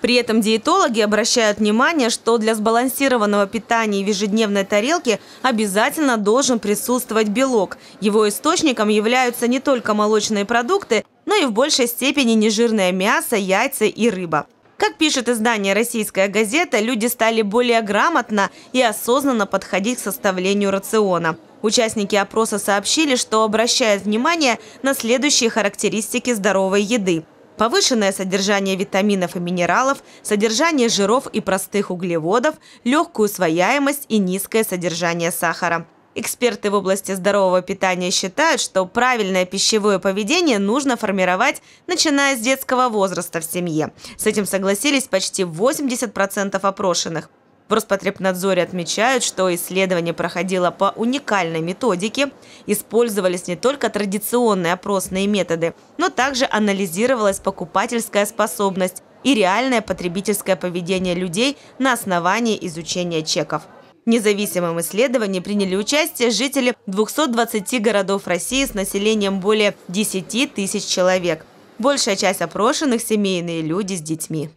При этом диетологи обращают внимание, что для сбалансированного питания в ежедневной тарелке обязательно должен присутствовать белок. Его источником являются не только молочные продукты, но и в большей степени нежирное мясо, яйца и рыба. Как пишет издание «Российская газета», люди стали более грамотно и осознанно подходить к составлению рациона. Участники опроса сообщили, что обращают внимание на следующие характеристики здоровой еды – Повышенное содержание витаминов и минералов, содержание жиров и простых углеводов, легкую усвояемость и низкое содержание сахара. Эксперты в области здорового питания считают, что правильное пищевое поведение нужно формировать, начиная с детского возраста в семье. С этим согласились почти 80% опрошенных. В Роспотребнадзоре отмечают, что исследование проходило по уникальной методике. Использовались не только традиционные опросные методы, но также анализировалась покупательская способность и реальное потребительское поведение людей на основании изучения чеков. В независимом исследовании приняли участие жители 220 городов России с населением более 10 тысяч человек. Большая часть опрошенных – семейные люди с детьми.